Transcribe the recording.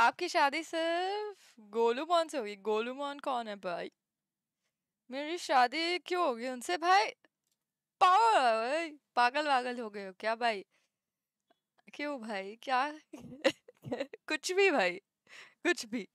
आपकी शादी सिर्फ गोलू मोहन से होगी गोलू मोहन कौन है भाई मेरी शादी क्यों होगी उनसे भाई पावर पागल वागल हो गए हो क्या भाई क्यों भाई क्या कुछ भी भाई कुछ भी